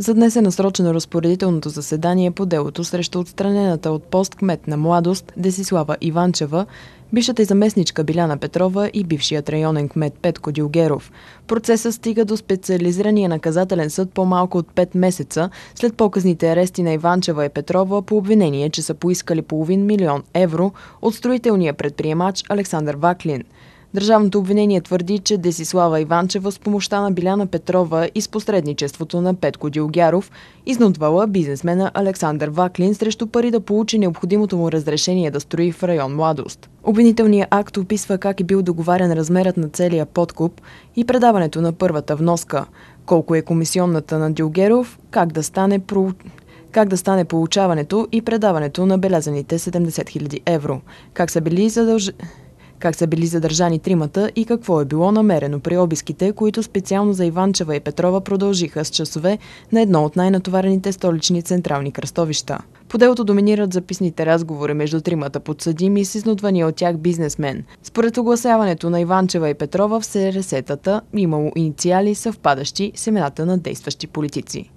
За днес е насрочено разпоредителното заседание по делото срещу отстранената от пост кмет на младост Десислава Иванчева, бившата и заместничка Биляна Петрова и бившият районен кмет Петко Дилгеров. Процесът стига до специализирания наказателен съд по-малко от 5 месеца след показните арести на Иванчева и Петрова по обвинение, че са поискали половин милион евро от строителния предприемач Александър Ваклин. Държавното обвинение твърди, че Десислава Иванчева с помощта на Биляна Петрова и с посредничеството на Петко Дилгяров изнудвала бизнесмена Александър Ваклин срещу пари да получи необходимото му разрешение да строи в район Младост. Обвинителният акт описва как е бил договарен размерът на целия подкуп и предаването на първата вноска, колко е комисионната на Дилгеров, как да стане про как да стане получаването и предаването на белязаните 70 000 евро, как са били задължени как са били задържани тримата и какво е било намерено при обиските, които специално за Иванчева и Петрова продължиха с часове на едно от най-натоварените столични централни кръстовища. По делото доминират записните разговори между тримата подсъдими с изнудвания от тях бизнесмен. Според огласяването на Иванчева и Петрова в СРС-тата имало инициали съвпадащи с имената на действащи политици.